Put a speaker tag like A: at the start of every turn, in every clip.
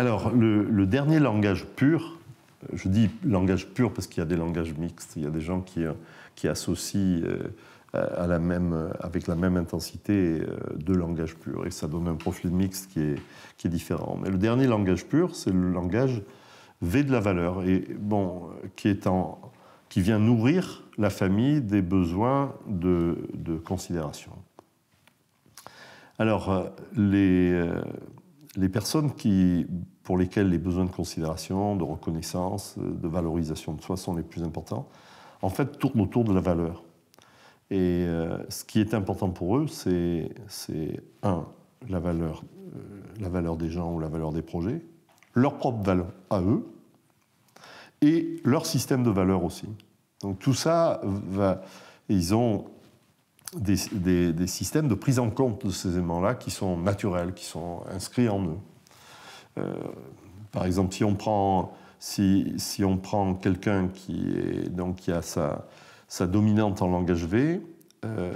A: Alors, le, dernier langage pur, je dis langage pur parce qu'il y a des langages mixtes, il y a des gens qui, euh, qui associent euh, avec la même intensité euh, deux langages purs, et ça donne un profil mixte qui est, qui est différent. Mais le dernier langage pur, c'est le langage V de la valeur, bon, qui, est en, qui vient nourrir la famille des besoins de, de considération. Alors, les, les personnes qui pour lesquels les besoins de considération, de reconnaissance, euh, de valorisation de soi sont les plus importants, en fait, tournent autour de la valeur. Et euh, ce qui est important pour eux, c'est, un, la valeur, euh, la valeur des gens ou la valeur des projets, leur propre valeur à eux, et leur système de valeur aussi. Donc tout ça va. Ils ont des, des systèmes de prise en compte de ces éléments-là qui sont naturels, qui sont inscrits en eux. Euh, par exemple, si on prend, si, on prend quelqu'un qui, est, donc, qui a sa, sa dominante en langage V, euh,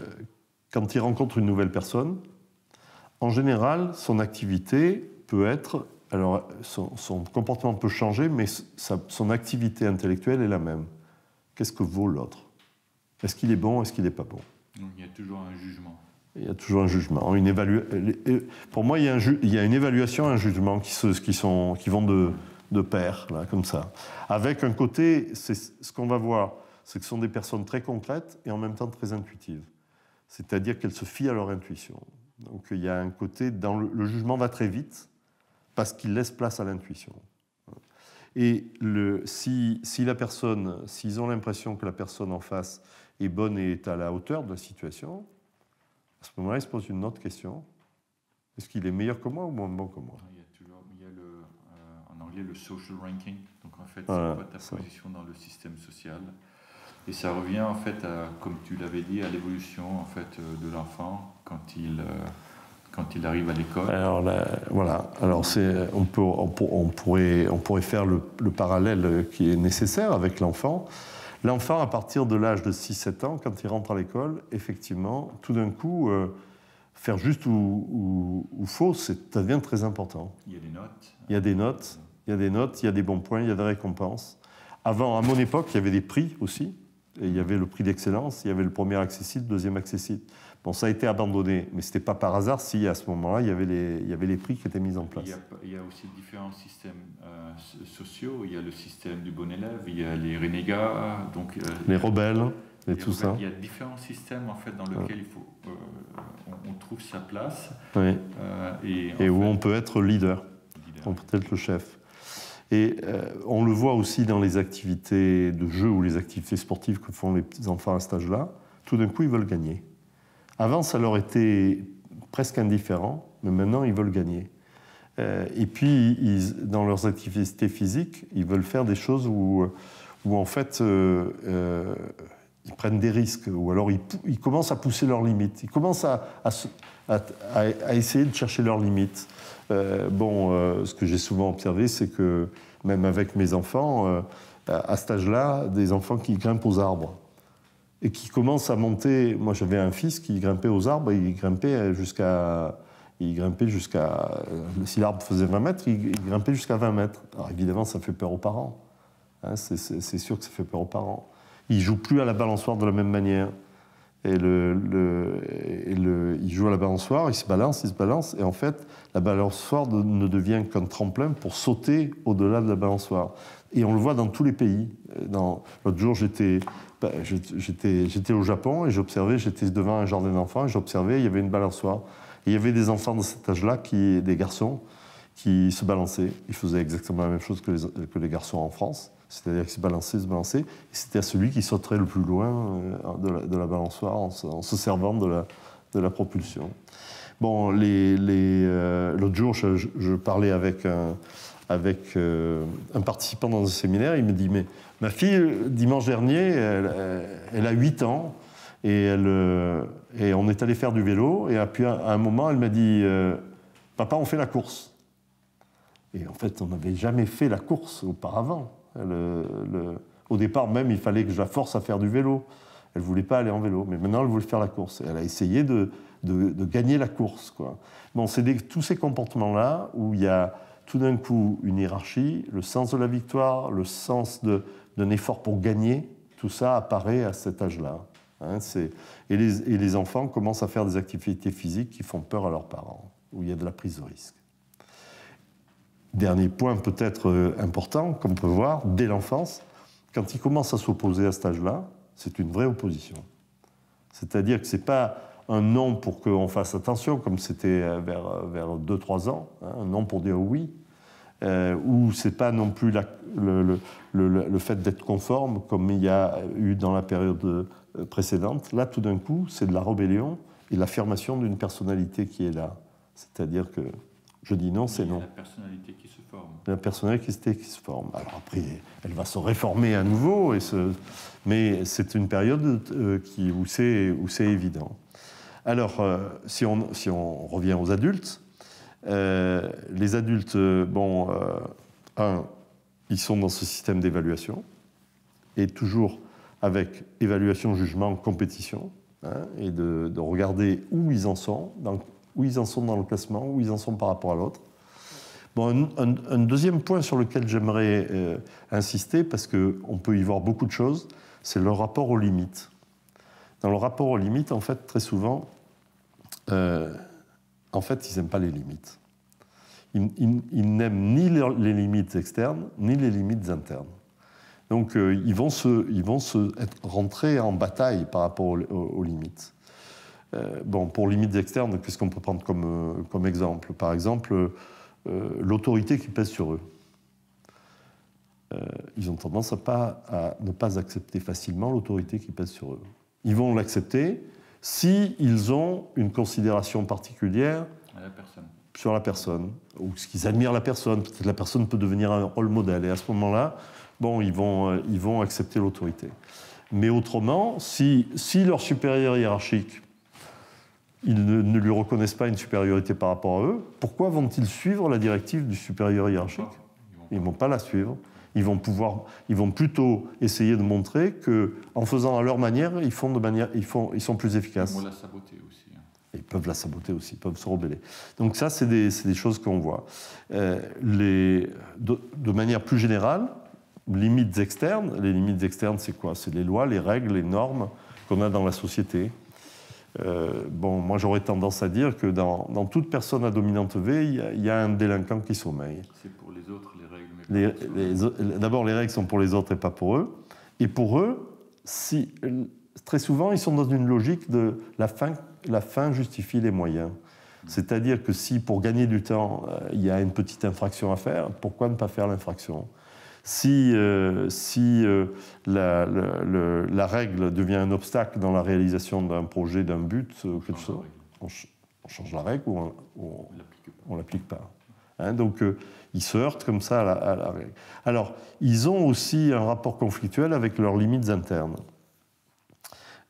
A: quand il rencontre une nouvelle personne, en général, son activité peut être alors, son, comportement peut changer, mais son activité intellectuelle est la même. Qu'est-ce que vaut l'autre Est-ce qu'il est bon Est-ce qu'il n'est pas bon Il y a toujours un jugement il y a toujours un jugement. Une euh, Pour moi, il y, a une évaluation et un jugement qui, qui, sont... qui vont de... de pair, là, comme ça. Avec un côté, c'est ce qu'on va voir, c'est que ce sont des personnes très concrètes et en même temps très intuitives. C'est-à-dire qu'elles se fient à leur intuition. Donc il y a un côté, dans le, le jugement va très vite parce qu'il laisse place à l'intuition. Et le, si, si la personne, s'ils ont l'impression que la personne en face est bonne et est à la hauteur de la situation, à ce moment-là, il se pose une autre question. Est-ce qu'il est meilleur que moi ou moins bon que moi Il y a toujours, euh, en anglais, le social ranking. Donc en fait, c'est ta position dans le système social Et ça revient en fait, comme tu l'avais dit, à l'évolution en fait euh, de l'enfant quand il euh, quand il arrive à l'école Alors voilà. Alors c'est, on, peut, pourrait, on pourrait faire le, parallèle qui est nécessaire avec l'enfant. L'enfant, à partir de l'âge de 6-7 ans, quand il rentre à l'école, effectivement, tout d'un coup, euh, faire juste ou, faux, ça devient très important. Il y a des notes. Il y a des notes, il y a des notes, il y a des bons points, il y a des récompenses. Avant, à mon époque, il y avait des prix aussi. il y avait le prix d'excellence, il y avait le premier accessible, le deuxième accessible. Bon, ça a été abandonné, mais ce n'était pas par hasard si à ce moment-là, il, y avait les, il y avait les prix qui étaient mis en place. Il y a, aussi différents systèmes euh, sociaux. Il y a le système du bon élève, il y a les renégats, donc, euh, les rebelles et, tout ça. Il y a différents systèmes en fait, dans lesquels il faut, euh, on, trouve sa place. et, où on peut être leader. leader. on peut être le chef. Et on le voit aussi dans les activités de jeu ou les activités sportives que font les petits enfants à cet âge-là. Tout d'un coup, ils veulent gagner. Avant, ça leur était presque indifférent, mais maintenant, ils veulent gagner. Euh, et puis, ils, dans leurs activités physiques, ils veulent faire des choses où, en fait, euh, euh, ils prennent des risques, ou alors ils, commencent à pousser leurs limites, ils commencent à, à essayer de chercher leurs limites. bon, ce que j'ai souvent observé, c'est que même avec mes enfants, à cet âge-là, des enfants qui grimpent aux arbres et qui commence à monter. Moi, j'avais un fils qui grimpait aux arbres, il grimpait jusqu'à. Il grimpait jusqu'à. Euh, si l'arbre faisait 20 mètres, il, grimpait jusqu'à 20 mètres. Alors évidemment, ça fait peur aux parents. Hein, c'est sûr que ça fait peur aux parents. Il joue plus à la balançoire de la même manière. Et, le, le, il joue à la balançoire, il se balance, il se balance, et en fait, la balançoire ne devient qu'un tremplin pour sauter au-delà de la balançoire. Et on le voit dans tous les pays. Euh, l'autre jour, j'étais bah, j'étais au Japon et j'observais, j'étais devant un jardin d'enfants, j'observais, il y avait une balançoire. il y avait des enfants de cet âge-là, qui, des garçons, qui se balançaient. Ils faisaient exactement la même chose que les, que les garçons en France, c'est-à-dire qu'ils se balançaient, se balançaient. C'était celui qui sauterait le plus loin euh, de la, balançoire en se, servant de la, de la propulsion. Bon, euh, l'autre les, jour, je, je, parlais avec un avec euh, un participant dans un séminaire. Il me dit, mais ma fille, dimanche dernier, elle, euh, a 8 ans. Et, elle, euh, et on est allé faire du vélo. Et puis à un moment, elle m'a dit, papa, on fait la course. Et en fait, on n'avait jamais fait la course auparavant. au départ, même, il fallait que je la force à faire du vélo. Elle ne voulait pas aller en vélo, mais maintenant, elle voulait faire la course. Elle a essayé de, gagner la course. Quoi. Bon, c'est tous ces comportements-là où il y a tout d'un coup une hiérarchie, le sens de la victoire, le sens d'un effort pour gagner, tout ça apparaît à cet âge-là. Hein. et, les, enfants commencent à faire des activités physiques qui font peur à leurs parents, où il y a de la prise de risque. Dernier point peut-être euh, important, comme on peut voir, dès l'enfance, quand ils commencent à s'opposer à cet âge-là, c'est une vraie opposition. C'est-à-dire que ce n'est pas un non pour qu'on fasse attention, comme c'était euh, vers, euh, vers 2-3 ans, hein, un non pour dire oui, euh, ce c'est pas non plus le, le, le, fait d'être conforme comme il y a eu dans la période euh, précédente. Là, tout d'un coup, c'est de la rébellion et l'affirmation d'une personnalité qui est là. C'est-à-dire que je dis non, c'est non. La personnalité qui se forme. La personnalité qui se forme. Alors après, elle va se réformer à nouveau, et mais c'est une période qui, où c'est évident. Alors, euh, si, on, revient aux adultes, euh, les adultes, euh, bon, un, ils sont dans ce système d'évaluation, et toujours avec évaluation, jugement, compétition, hein, et de, regarder où ils en sont, où ils en sont dans le classement, où ils en sont par rapport à l'autre. Bon, un, deuxième point sur lequel j'aimerais insister, parce qu'on peut y voir beaucoup de choses, c'est leur rapport aux limites. Dans le rapport aux limites, en fait, très souvent, euh, en fait, ils n'aiment pas les limites. Ils, n'aiment ni les limites externes, ni les limites internes. Donc, euh, ils vont, se, ils vont se être, rentrer en bataille par rapport aux, limites. Euh, bon, pour limites externes, qu'est-ce qu'on peut prendre comme, comme exemple Par exemple, l'autorité qui pèse sur eux ils ont tendance à, ne pas accepter facilement l'autorité qui pèse sur eux ils vont l'accepter si ont une considération particulière sur la personne, ou ce qu'ils admirent la personne. Peut-être la personne peut devenir un rôle modèle, et à ce moment-là, bon, ils vont, euh, ils vont accepter l'autorité. Mais autrement, si, si leur supérieur hiérarchique, ils ne, lui reconnaissent pas une supériorité par rapport à eux, pourquoi vont-ils suivre la directive du supérieur hiérarchique Ils ne vont pas la suivre. Ils vont, pouvoir, ils vont plutôt essayer de montrer que, en faisant à leur manière, ils, font de manière, ils, font, ils sont plus efficaces. Ils la saboter aussi. Hein. Ils peuvent la saboter aussi, ils peuvent se rebeller. Donc ça, c'est des, des, choses qu'on voit. Euh, les, de, manière plus générale, limites externes. Les limites externes, c'est quoi C'est les lois, les règles, les normes qu'on a dans la société, euh, bon, moi j'aurais tendance à dire que dans, dans, toute personne à dominante V, il y, a, un délinquant qui sommeille. C'est pour les autres les règles. D'abord, les règles sont pour les autres et pas pour eux. Et pour eux, si, très souvent, ils sont dans une logique de la fin, la fin justifie les moyens. C'est-à-dire que si pour gagner du temps, euh, il y a une petite infraction à faire, pourquoi ne pas faire l'infraction si, euh, si euh, la, règle devient un obstacle dans la réalisation d'un projet, d'un but, euh, on change, la règle ou on ne l'applique pas. Hein, donc ils se heurtent comme ça à la, règle. Alors ils ont aussi un rapport conflictuel avec leurs limites internes.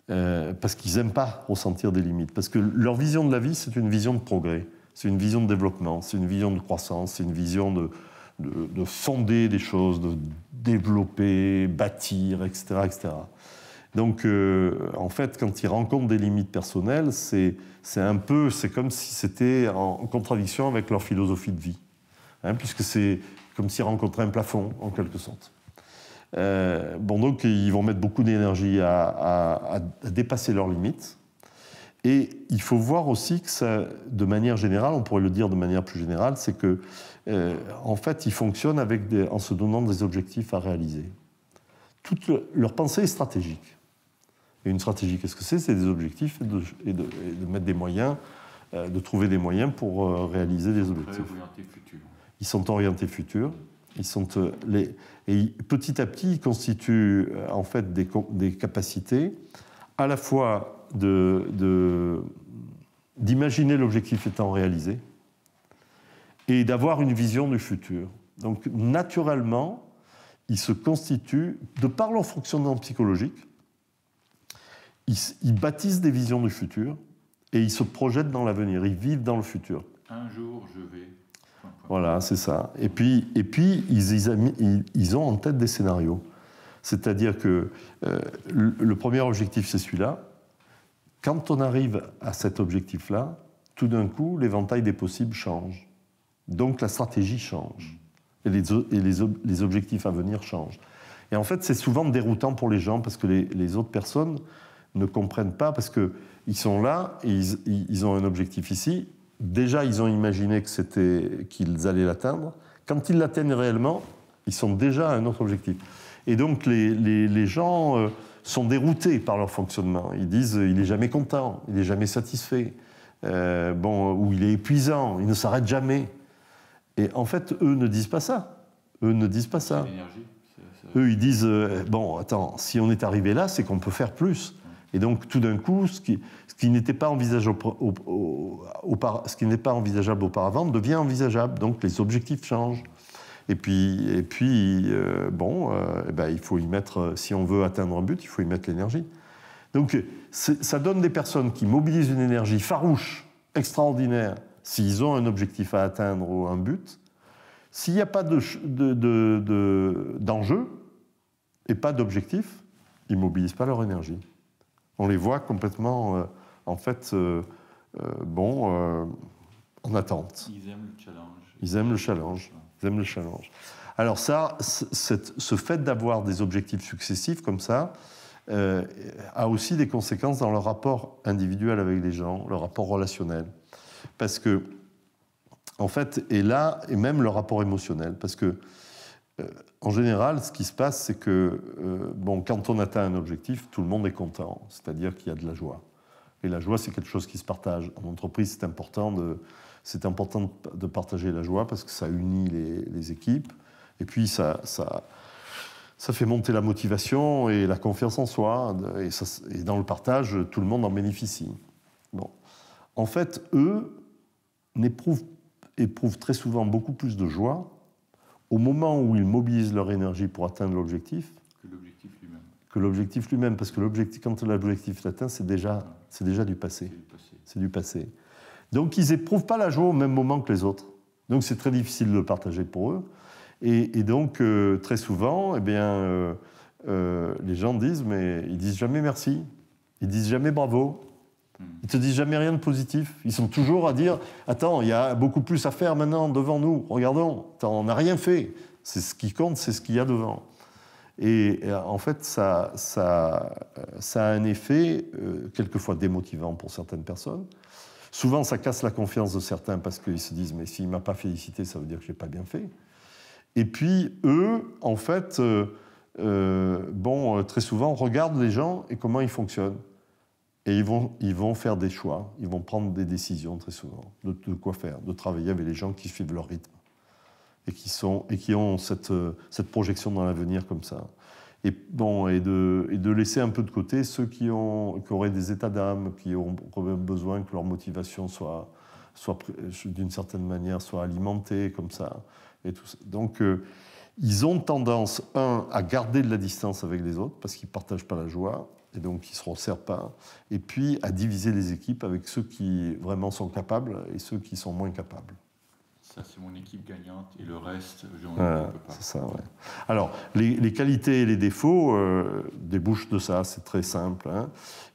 A: parce qu'ils n'aiment pas ressentir des limites. Parce que leur vision de la vie, c'est une vision de progrès, c'est une vision de développement, c'est une vision de croissance, c'est une vision de, de, fonder des choses, de développer, bâtir, etc. etc. Donc, euh, en fait, quand ils rencontrent des limites personnelles, c'est un peu, c'est comme si c'était en contradiction avec leur philosophie de vie, hein, puisque c'est comme s'ils rencontraient un plafond, en quelque sorte. Euh, bon, donc, ils vont mettre beaucoup d'énergie à, à, dépasser leurs limites. Et il faut voir aussi que ça, de manière générale, on pourrait le dire de manière plus générale, c'est que euh, en fait, ils fonctionnent en se donnant des objectifs à réaliser. Toute leur pensée est stratégique. Et une stratégie, qu'est-ce que c'est C'est des objectifs et de, mettre des moyens, euh, de trouver des moyens pour euh, réaliser des objectifs. Ils sont orientés futurs. Ils sont les, et petit à petit, ils constituent en fait des, capacités à la fois de, d'imaginer l'objectif étant réalisé, et d'avoir une vision du futur. Donc naturellement, il se constituent, de par leur fonctionnement psychologique, ils, bâtissent des visions du futur et ils se projettent dans l'avenir, ils vivent dans le futur. Un jour, je vais. Voilà, c'est ça. Et puis, et puis ils, ont en tête des scénarios. C'est-à-dire que euh, le premier objectif, c'est celui-là. Quand on arrive à cet objectif-là, tout d'un coup, l'éventail des possibles change. Donc la stratégie change et, les, objectifs à venir changent. Et en fait, c'est souvent déroutant pour les gens parce que les, autres personnes ne comprennent pas parce qu'ils sont là, ils, ont un objectif ici. Déjà, ils ont imaginé que c'était qu'ils allaient l'atteindre. Quand ils l'atteignent réellement, ils sont déjà à un autre objectif. Et donc, les, gens euh, sont déroutés par leur fonctionnement. Ils disent il n'est jamais content, il n'est jamais satisfait, euh, bon, ou il est épuisant, il ne s'arrête jamais. Et en fait, eux ne disent pas ça. Eux ne disent pas ça. Eux, ils disent euh, bon, attends, si on est arrivé là, c'est qu'on peut faire plus. Et donc, tout d'un coup, ce qui, ce qui n'était pas, pas envisageable auparavant devient envisageable. Donc, les objectifs changent. Et puis, et puis euh, bon, euh, eh ben, il faut y mettre, si on veut atteindre un but, il faut y mettre l'énergie. Donc, ça donne des personnes qui mobilisent une énergie farouche, extraordinaire, s'ils ont un objectif à atteindre ou un but, s'il n'y a pas d'enjeu de, de, et pas d'objectif, ils ne mobilisent pas leur énergie. On les voit complètement, euh, en fait, euh, euh, bon, en attente. Ils aiment le challenge. Ils aiment le challenge. Ils aiment le challenge. Alors ça, ce fait d'avoir des objectifs successifs comme ça a aussi des conséquences dans leur rapport individuel avec les gens, leur rapport relationnel. Parce que, en fait, et là, et même le rapport émotionnel, parce que, euh, en général, ce qui se passe, c'est que, euh, bon, quand on atteint un objectif, tout le monde est content, c'est-à-dire qu'il y a de la joie. Et la joie, c'est quelque chose qui se partage. En entreprise, c'est important de, c'est important de partager la joie parce que ça unit les, équipes. Et puis, ça, ça, fait monter la motivation et la confiance en soi. Et, et, dans le partage, tout le monde en bénéficie. Bon. En fait, eux, éprouve, éprouvent très souvent beaucoup plus de joie au moment où ils mobilisent leur énergie pour atteindre l'objectif que l'objectif lui-même. parce que l'objectif, quand l'objectif est atteint, c'est déjà, c'est déjà du passé. C'est du passé. Donc ils éprouvent pas la joie au même moment que les autres. Donc c'est très difficile de le partager pour eux. Et, donc euh, très souvent, eh bien, euh, euh, les gens disent, mais ils disent jamais merci, ils disent jamais bravo, Hmm. Ils te disent jamais rien de positif. Ils sont toujours à dire Attends, il y a beaucoup plus à faire maintenant devant nous. Regardons, on n'a rien fait. C'est ce qui compte, c'est ce qu'il y a devant. Et en fait, euh, ça, a un effet euh, quelquefois démotivant pour certaines personnes. Souvent, ça casse la confiance de certains parce qu'ils se disent Mais s'il ne m'a pas félicité, ça veut dire que je n'ai pas bien fait. Et puis, eux, en fait, euh, bon, très souvent, regardent les gens et comment ils fonctionnent. Et ils vont, ils vont faire des choix, ils vont prendre des décisions très souvent de, quoi faire, de travailler avec les gens qui suivent leur rythme et qui, sont, et qui ont cette, projection dans l'avenir comme ça. Et, bon, et, de, de laisser un peu de côté ceux qui, ont, qui auraient des états d'âme, qui auront besoin que leur motivation soit, soit d'une certaine manière, soit alimentée comme ça. Et tout Donc, euh, ils ont tendance, un, à garder de la distance avec les autres parce qu'ils ne partagent pas la joie, et donc qui seront serpents, et puis à diviser les équipes avec ceux qui vraiment sont capables et ceux qui sont moins capables. Ça, c'est mon équipe gagnante et le reste, je voilà, peux pas. C'est ça, ouais. Alors, les, qualités et les défauts euh, débouchent de ça, c'est très simple. Hein.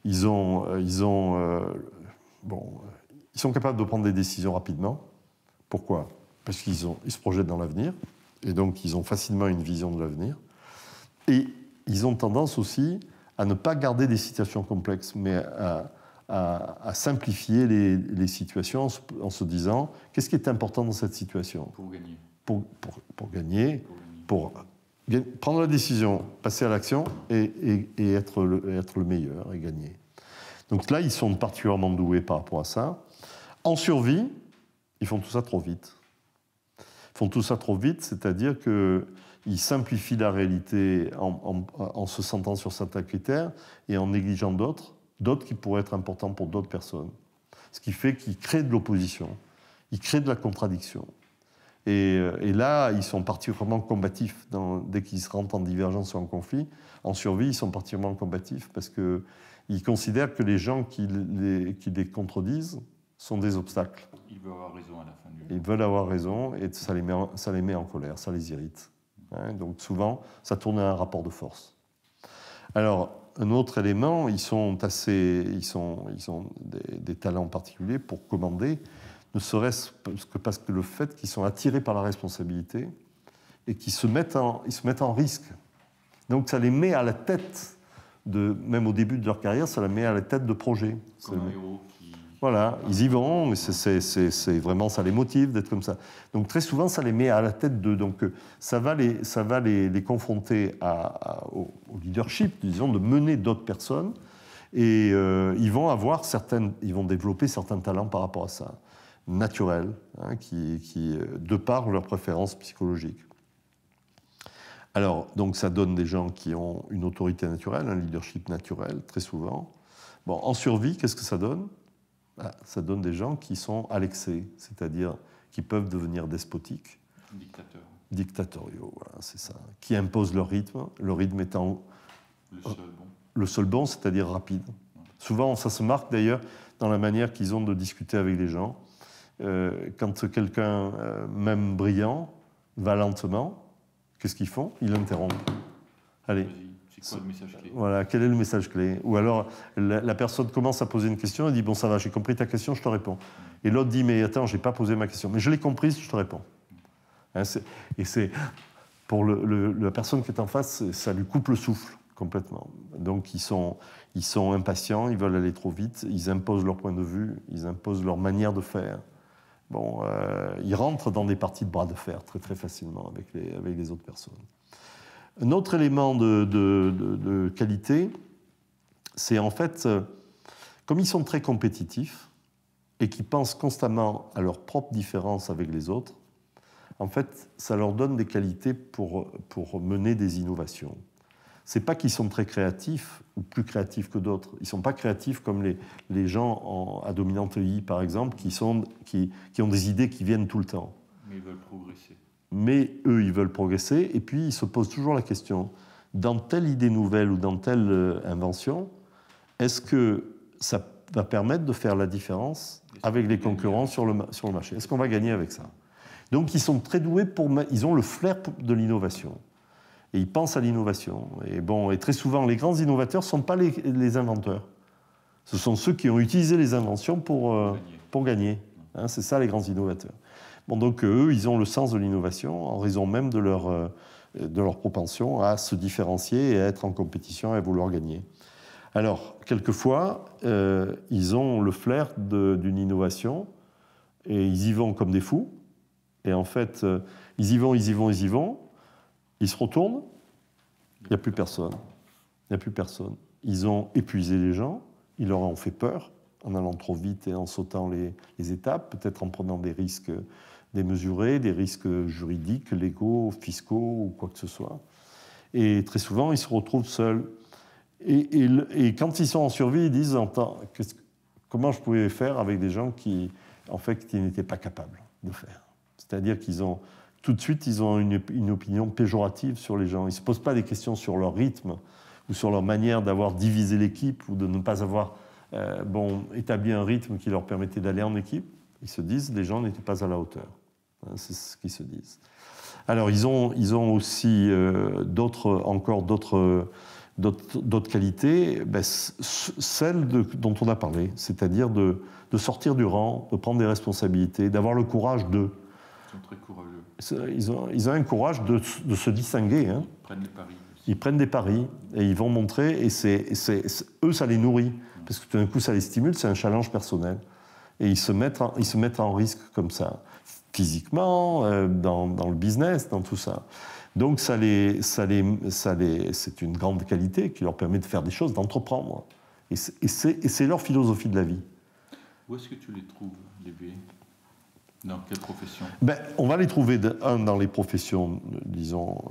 A: Ils, ont, euh, ils, ont, euh, bon, ils sont capables de prendre des décisions rapidement. Pourquoi Parce qu'ils ils se projettent dans l'avenir, et donc ils ont facilement une vision de l'avenir. Et ils ont tendance aussi à ne pas garder des situations complexes, mais à, simplifier les, situations en se, disant qu'est-ce qui est important dans cette situation Pour gagner. Pour, pour, gagner, pour, prendre la décision, passer à l'action et, être, le, être le meilleur et gagner. Donc là, ils sont particulièrement doués par rapport à ça. En survie, ils font tout ça trop vite. Ils font tout ça trop vite, c'est-à-dire que il simplifie la réalité en, se sentant sur certains critères et en négligeant d'autres, d'autres qui pourraient être importants pour d'autres personnes. Ce qui fait qu'il crée de l'opposition, il crée de la contradiction. Et, euh, là, ils sont particulièrement combatifs. dès qu'ils se rentrent en divergence ou en conflit, en survie, ils sont particulièrement combatifs parce qu'ils considèrent que les gens qui les, qui les, contredisent sont des obstacles. Ils veulent avoir raison à la fin Ils veulent avoir raison et ça les ça les met en colère, ça les irrite. Hein, donc souvent, ça tourne à un rapport de force. Alors, un autre élément, ils sont assez, ils sont, ils ont des, des talents particuliers pour commander, ne serait-ce que parce que le fait qu'ils sont attirés par la responsabilité et qu'ils se mettent en, ils se mettent en risque. Donc ça les met à la tête de, même au début de leur carrière, ça les met à la tête de projets. Voilà, ils y vont, mais c'est vraiment ça les motive d'être comme ça. Donc très souvent, ça les met à la tête de. Donc euh, ça va les, ça va les, confronter au leadership, disons, de mener d'autres personnes. Et euh, ils vont avoir certaines, ils vont développer certains talents par rapport à ça, naturels, hein, qui, euh, de par leurs préférences psychologiques. Alors, donc ça donne des gens qui ont une autorité naturelle, un leadership naturel, très souvent. Bon, en survie, qu'est-ce que ça donne ah, ça donne des gens qui sont à l'excès, c'est-à-dire qui peuvent devenir despotiques. Dictateurs. Dictatoriaux, c'est ça. Qui imposent leur rythme, le rythme étant. Le euh, seul bon. Le seul bon, c'est-à-dire rapide. Souvent, ça se marque d'ailleurs dans la manière qu'ils ont de discuter avec les gens. Euh, quand quelqu'un, euh, même brillant, va lentement, qu'est-ce qu'ils font Ils l'interrompent. Allez, voilà, quel est le message clé Ou alors, la, personne commence à poser une question, et dit Bon, ça va, j'ai compris ta question, je te réponds. Et l'autre dit Mais attends, j'ai pas posé ma question. Mais je l'ai comprise, je te réponds. Hein, et c'est. Pour la personne qui est en face, ça lui coupe le souffle complètement. Donc, ils sont, impatients, ils veulent aller trop vite, ils imposent leur point de vue, ils imposent leur manière de faire. Bon, euh, ils rentrent dans des parties de bras de fer très très facilement avec les autres personnes. Un autre élément de, qualité, c'est en fait, euh, comme ils sont très compétitifs et qu'ils pensent constamment à leur propre différence avec les autres, en fait, ça leur donne des qualités pour, pour mener des innovations. C'est pas qu'ils sont très créatifs ou plus créatifs que d'autres. Ils sont pas créatifs comme les, les gens à dominante e I, par exemple, qui, sont, qui, qui ont des idées qui viennent tout le temps. Mais ils veulent progresser mais eux, ils veulent progresser, et puis ils se posent toujours la question, dans telle idée nouvelle ou dans telle euh, invention, est-ce que ça va permettre de faire la différence avec les concurrents sur le, sur le marché Est-ce qu'on va gagner avec ça Donc ils sont très doués pour... Ils ont le flair de l'innovation. Et ils pensent à l'innovation. Et, bon, et très souvent, les grands innovateurs ne sont pas les, inventeurs. Ce sont ceux qui ont utilisé les inventions pour, euh, pour gagner. Hein, c'est ça les grands innovateurs donc eux, ils ont le sens de l'innovation en raison même de leur, euh, de leur propension à se différencier et à être en compétition et à vouloir gagner. Alors, quelquefois, euh, ils ont le flair d'une innovation et ils y vont comme des fous. Et en fait, euh, ils y vont, ils y vont, ils y vont. Ils se retournent. Il n'y a plus personne. Il n'y a plus personne. Ils ont épuisé les gens. Ils leur ont fait peur en allant trop vite et en sautant les, les étapes, peut-être en prenant des risques démesurés, des risques juridiques, légaux, fiscaux ou quoi que ce soit. Et très souvent, ils se retrouvent seuls. Et, quand ils sont en survie, ils disent comment je pouvais faire avec des gens qui, en fait, qui n'étaient pas capables de faire. C'est-à-dire qu'ils ont tout de suite, ils ont une, opinion péjorative sur les gens. Ils ne se posent pas des questions sur leur rythme ou sur leur manière d'avoir divisé l'équipe ou de ne pas avoir euh, bon, établi un rythme qui leur permettait d'aller en équipe. Ils se disent les gens n'étaient pas à la hauteur. Hein, c'est ce qu'ils se disent. Alors, ils ont, aussi euh, d'autres, encore d'autres, qualités, ben, celles dont on a parlé, c'est-à-dire de, sortir du rang, de prendre des responsabilités, d'avoir le courage de. Ils sont très courageux. Ils ont, un courage de, se distinguer. Hein. Ils prennent des paris. Ils prennent des paris et ils vont montrer, et c'est, eux, ça les nourrit, parce que tout d'un coup, ça les stimule, c'est un challenge personnel et ils se mettent en, ils se mettent en risque comme ça, physiquement, euh, dans, le business, dans tout ça. Donc c'est une grande qualité qui leur permet de faire des choses, d'entreprendre. Et c'est leur philosophie de la vie. Où est-ce que tu les trouves, les Dans quelles professions ben, On va les trouver, dans les professions, disons,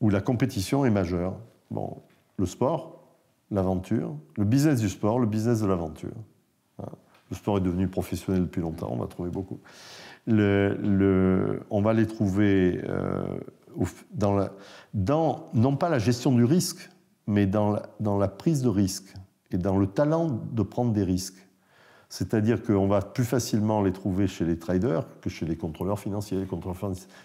A: où la compétition est majeure. Bon, le sport, l'aventure, le business du sport, le business de l'aventure. Le sport est devenu professionnel depuis longtemps, on va trouver beaucoup. Le, on va les trouver euh, dans, la, dans, non pas la gestion du risque, mais dans la, dans la prise de risque et dans le talent de prendre des risques. C'est-à-dire qu'on va plus facilement les trouver chez les traders que chez les contrôleurs financiers. Les contrôleurs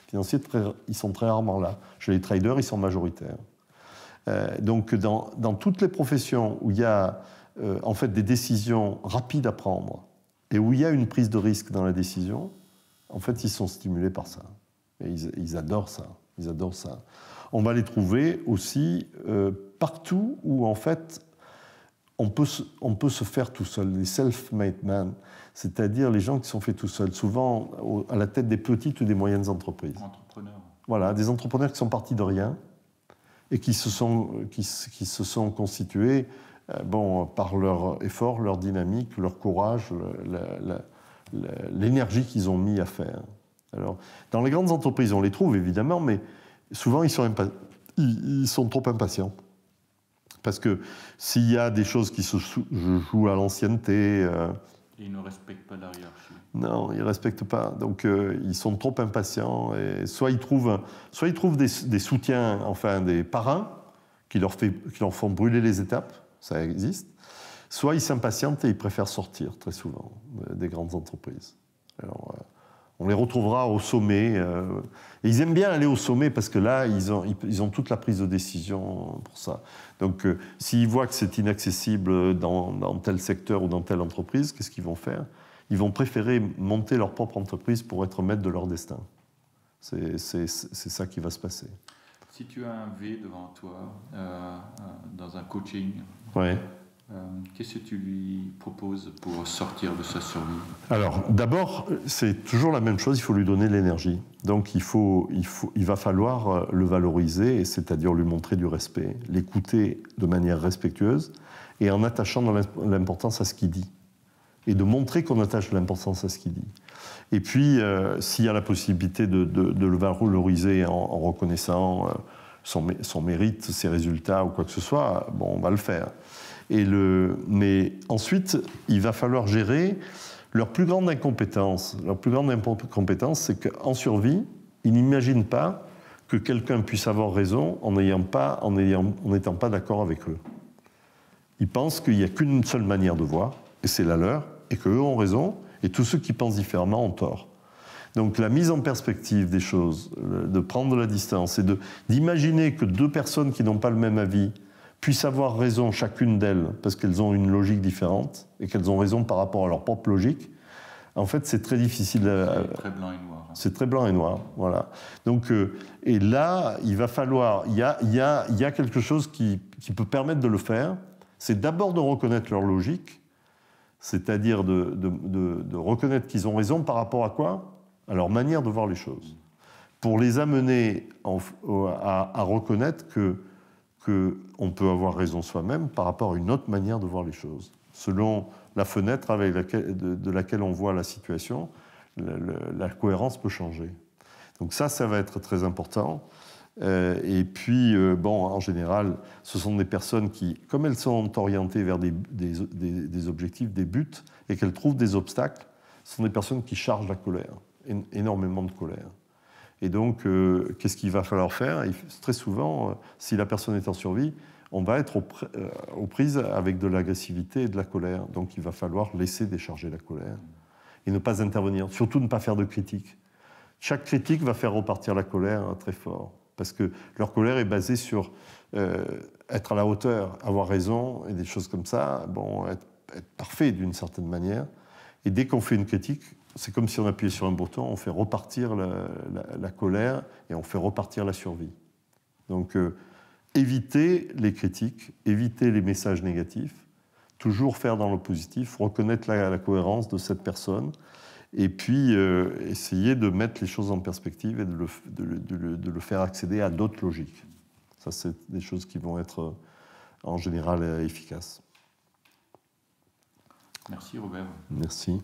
A: financiers, ils sont très rarement là. Chez les traders, ils sont majoritaires. Euh, donc dans, dans, toutes les professions où il y a euh, en fait des décisions rapides à prendre et où il y a une prise de risque dans la décision, en fait, ils sont stimulés par ça. ils, adorent ça. Ils adorent ça. On va les trouver aussi euh, partout où, en fait, on peut, se, faire tout seul, les self-made men, c'est-à-dire les gens qui sont faits tout seuls, souvent à la tête des petites ou des moyennes entreprises. Entrepreneurs. Voilà, des entrepreneurs qui sont partis de rien et qui se sont constitués euh, bon, par leur effort, leur dynamique, leur courage, l'énergie qu'ils ont mis à faire. Alors, dans les grandes entreprises, on les trouve évidemment, mais souvent ils sont, sont trop impatients. Parce que s'il y a des choses qui se jouent à l'ancienneté. Euh, ils ne respectent pas la hiérarchie. Non, ils ne respectent pas. Donc euh, ils sont trop impatients. Et soit ils trouvent, soit ils trouvent des, des soutiens, enfin des parrains, qui leur, fait, qui leur font brûler les étapes ça existe. Soit ils s'impatientent et ils préfèrent sortir très souvent euh, des grandes entreprises. Euh, on les retrouvera au sommet. Et euh, ils aiment bien aller au sommet parce que là, ils ont, toute la prise de décision pour ça. Donc, s'ils voient que c'est inaccessible dans, dans, tel secteur ou dans telle entreprise, qu'est-ce qu'ils vont faire Ils vont préférer monter leur propre entreprise pour être maître de leur destin. C'est ça qui va se passer si tu as un V devant toi euh, euh, dans un coaching, ouais. Euh, qu'est-ce que tu lui proposes pour sortir de sa survie Alors, d'abord, c'est toujours la même chose, il faut lui donner de l'énergie. Donc, il, faut, il, faut, il va falloir le valoriser, c'est-à-dire lui montrer du respect, l'écouter de manière respectueuse et en attachant l'importance à ce qu'il dit et de montrer qu'on attache l'importance à ce qu'il dit. Et puis, euh, s'il y a la possibilité de, le valoriser en, en reconnaissant euh, son, mérite, ses résultats ou quoi que ce soit, bon, on va le faire. Et le, mais ensuite, il va falloir gérer leur plus grande incompétence. Leur plus grande incompétence, c'est qu'en survie, ils n'imaginent pas que quelqu'un puisse avoir raison en n'étant pas, pas d'accord avec eux. Ils pensent qu'il n'y a qu'une seule manière de voir, et c'est la leur, et qu'eux ont raison, et tous ceux qui pensent différemment ont tort. Donc la mise en perspective des choses, euh, de prendre la distance et d'imaginer que deux personnes qui n'ont pas le même avis puissent avoir raison chacune d'elles parce qu'elles ont une logique différente et qu'elles ont raison par rapport à leur propre logique, en fait c'est très difficile. C'est très blanc et noir. Hein. C'est très blanc et noir, voilà. Donc euh, et là il va falloir, il y a, quelque chose qui peut permettre de le faire, c'est d'abord de reconnaître leur logique c'est-à-dire de, reconnaître qu'ils ont raison par rapport à quoi À leur manière de voir les choses, pour les amener à, reconnaître qu'on peut avoir raison soi-même par rapport à une autre manière de voir les choses, selon la fenêtre avec de, laquelle on voit la situation, la cohérence peut changer. Donc ça, ça va être très important. Euh, et puis, euh, bon, en général, ce sont des personnes qui, comme elles sont orientées vers des, objectifs, des buts, et qu'elles trouvent des obstacles, ce sont des personnes qui chargent la colère, énormément de colère. Et donc, euh, qu'est-ce qu'il va falloir faire Très souvent, si la personne est en survie, on va être aux, aux prises avec de l'agressivité et de la colère. Donc, il va falloir laisser décharger la colère et ne pas intervenir. Surtout ne pas faire de critique. Chaque critique va faire repartir la colère hein, très fort parce que leur colère est basée sur euh, être à la hauteur, avoir raison, et des choses comme ça, bon, être, parfait d'une certaine manière. Et dès qu'on fait une critique, c'est comme si on appuyait sur un bouton, on fait repartir la, colère et on fait repartir la survie. Donc, euh, éviter les critiques, éviter les messages négatifs, toujours faire dans le positif, reconnaître la cohérence de cette personne, et puis euh, essayer de mettre les choses en perspective et de le, de le, de le faire accéder à d'autres logiques. Ça, c'est des choses qui vont être euh, en général euh, efficaces. Merci Robert. Merci.